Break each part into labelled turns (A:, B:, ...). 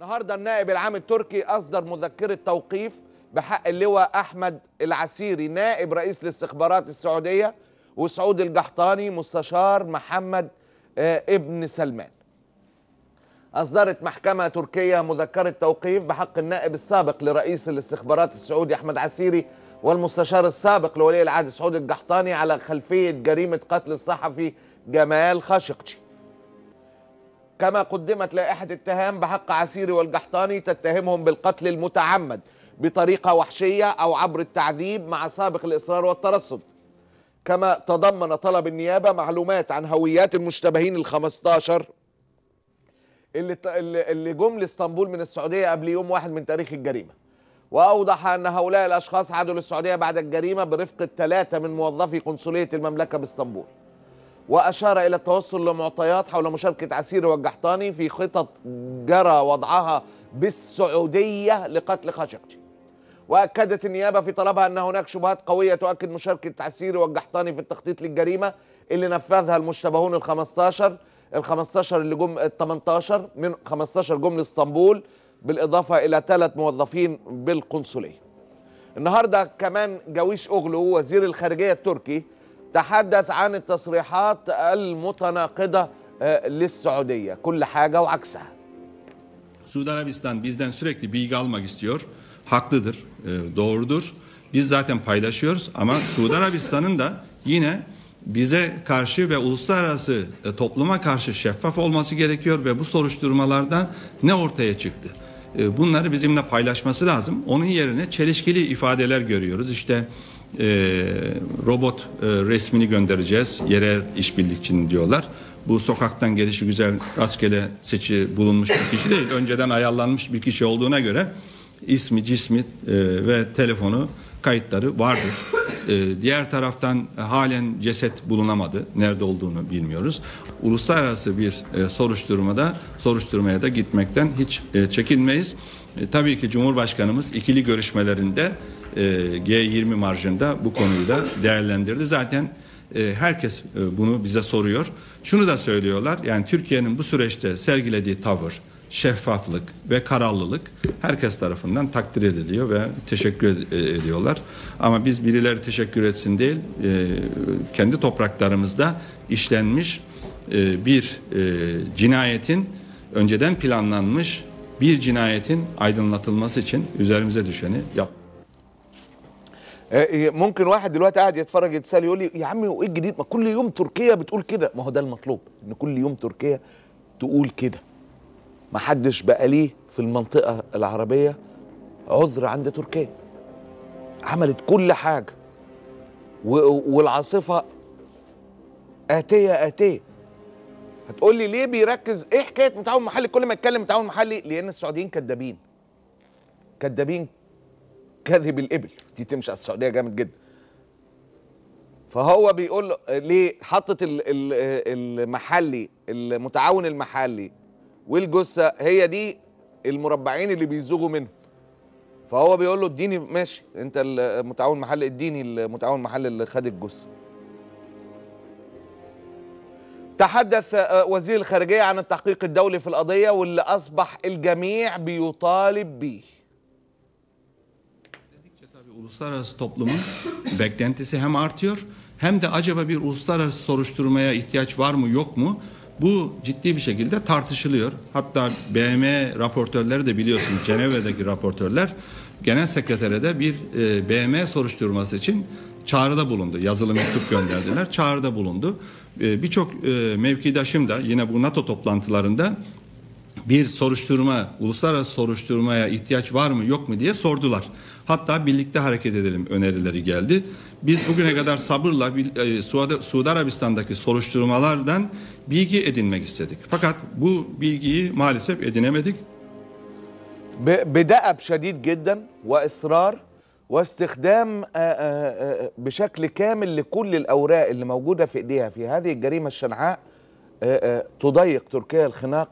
A: النهارده النائب العام التركي اصدر مذكره توقيف بحق اللواء احمد العسيري نائب رئيس الاستخبارات السعوديه وسعود القحطاني مستشار محمد آه، ابن سلمان أصدرت محكمة تركية مذكرة توقيف بحق النائب السابق لرئيس الاستخبارات السعودي أحمد عسيري والمستشار السابق لولي العهد سعود القحطاني على خلفية جريمة قتل الصحفي جمال خاشقجي كما قدمت لائحة اتهام بحق عسيري والجحطاني تتهمهم بالقتل المتعمد بطريقة وحشية أو عبر التعذيب مع سابق الإصرار والترصد كما تضمن طلب النيابة معلومات عن هويات المشتبهين ال15 اللي اللي جم لاسطنبول من السعودية قبل يوم واحد من تاريخ الجريمة وأوضح أن هؤلاء الأشخاص عادوا للسعودية بعد الجريمة برفقة ثلاثة من موظفي قنصلية المملكة باسطنبول وأشار إلى التوصل لمعطيات حول مشاركة عسير والجحطاني في خطط جرى وضعها بالسعودية لقتل خاشقجي وأكدت النيابة في طلبها أن هناك شبهات قوية تؤكد مشاركة عسير والجحطاني في التخطيط للجريمة اللي نفذها المشتبهون ال 15 ال 15 اللي جم ال 18 من 15 جم لاسطنبول بالإضافة إلى ثلاث موظفين بالقنصلية النهاردة كمان جويش أغلو وزير الخارجية التركي تحدث عن التصريحات المتناقضة للسعودية كل حاجة وعكسها Suudi
B: Arabistan bizden sürekli bilgi almak istiyor. Haklıdır, e, doğrudur. Biz zaten paylaşıyoruz ama Suudi Arabistan'ın da yine bize karşı ve uluslararası e, topluma karşı şeffaf olması gerekiyor ve bu soruşturmalarda ne ortaya çıktı? E, bunları bizimle paylaşması lazım. Onun yerine çelişkili ifadeler görüyoruz. İşte e, robot e, resmini göndereceğiz. Yerel işbirlikçinin diyorlar. Bu sokaktan gelişi güzel rastgele seçi bulunmuş bir kişi değil. Önceden ayarlanmış bir kişi olduğuna göre ismi, cismi e, ve telefonu kayıtları vardır. E, diğer taraftan e, halen ceset bulunamadı. Nerede olduğunu bilmiyoruz. Uluslararası bir e, soruşturmada soruşturmaya da gitmekten hiç e, çekinmeyiz. E, tabii ki Cumhurbaşkanımız ikili görüşmelerinde e, G20 marjında bu konuyu da değerlendirdi. Zaten e, herkes e, bunu bize soruyor. Şunu da söylüyorlar. Yani Türkiye'nin bu süreçte sergilediği tavır, şeffaflık ve kararlılık herkes tarafından takdir ediliyor ve teşekkür ed ediyorlar. Ama biz birileri teşekkür etsin değil, kendi topraklarımızda işlenmiş bir cinayetin önceden planlanmış bir cinayetin aydınlatılması için üzerimize düşeni yap.
A: إيه، إيه، ممكن واحد دلوقتي قاعد يتفرج يتسال يقول لي يا عم وايه الجديد ما كل يوم تركيا بتقول كده ما هو ده المطلوب ان كل يوم تركيا تقول كده ما حدش بقى ليه في المنطقه العربيه عذر عند تركيا عملت كل حاجه والعاصفه اتيه اتيه هتقول لي ليه بيركز ايه حكايه متعاون محلي كل ما يتكلم متعاون محلي لان السعوديين كدابين كدابين كذب الابل دي تمشي على السعوديه جامد جدا فهو بيقول له ليه حطت المحلي المتعاون المحلي والجثه هي دي المربعين اللي بيزوغوا منه فهو بيقول له اديني ماشي انت المتعاون المحلي اديني المتعاون المحلي اللي خد الجثه تحدث وزير الخارجيه عن التحقيق الدولي في القضيه واللي اصبح الجميع بيطالب بيه
B: Uluslararası toplumun beklentisi hem artıyor hem de acaba bir uluslararası soruşturmaya ihtiyaç var mı yok mu? Bu ciddi bir şekilde tartışılıyor. Hatta BM raportörleri de biliyorsunuz Cenevre'deki raportörler genel sekretere de bir e, BM soruşturması için çağrıda bulundu. Yazılı mektup gönderdiler. Çağrıda bulundu. E, Birçok e, mevkidaşım da yine bu NATO toplantılarında bir soruşturma, uluslararası soruşturmaya ihtiyaç var mı yok mu diye sordular. Hatta birlikte hareket edelim önerileri geldi. Biz bugüne kadar sabırla e, Suudi, Suudi Arabistan'daki soruşturmalardan bilgi edinmek istedik. Fakat bu bilgiyi maalesef edinemedik.
A: بدأ بشديد جدا وإصرار واستخدام بشكل كامل لكل الأوراق اللي موجودة في إيديها في هذه الجريمة الشنعاء تضيق تركيا الخناق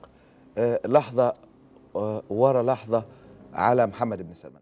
A: آه، لحظه آه، ورا لحظه على محمد بن سلمان